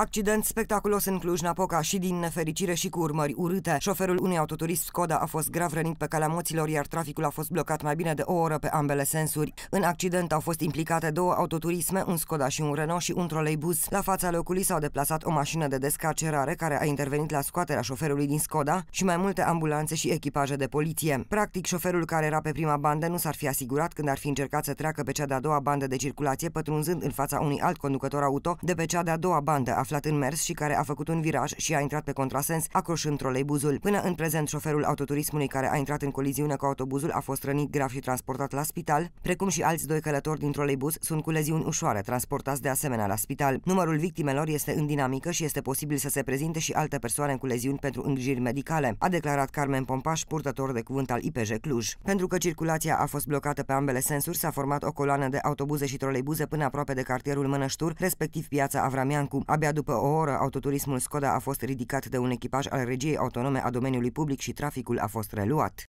Accident spectaculos în Cluj-Napoca și din nefericire și cu urmări urâte. Șoferul unui autoturist Skoda a fost grav rănit pe calea moților, iar traficul a fost blocat mai bine de o oră pe ambele sensuri. În accident au fost implicate două autoturisme, un Skoda și un Renault și un troleibuz. La fața locului s-au deplasat o mașină de descarcerare care a intervenit la scoaterea șoferului din Skoda și mai multe ambulanțe și echipaje de poliție. Practic, șoferul care era pe prima bandă nu s-ar fi asigurat când ar fi încercat să treacă pe cea de-a doua bandă de circulație, pătrunzând în fața unui alt conducător auto de pe cea de-a doua bandă a aflat în mers și care a făcut un viraj și a intrat pe contrasens, acroșând troleibuzul. Până în prezent, șoferul autoturismului care a intrat în coliziune cu autobuzul a fost rănit grav și transportat la spital, precum și alți doi călători din troleibuz sunt cu leziuni ușoare transportați de asemenea la spital. Numărul victimelor este în dinamică și este posibil să se prezinte și alte persoane cu leziuni pentru îngrijiri medicale, a declarat Carmen Pompaș, purtător de cuvânt al IPJ Cluj. Pentru că circulația a fost blocată pe ambele sensuri, s-a format o coloană de autobuze și troleibuze până aproape de cartierul Mănăștur, respectiv piața Avramiancu. Abia după o oră, autoturismul Skoda a fost ridicat de un echipaj al regiei autonome a domeniului public și traficul a fost reluat.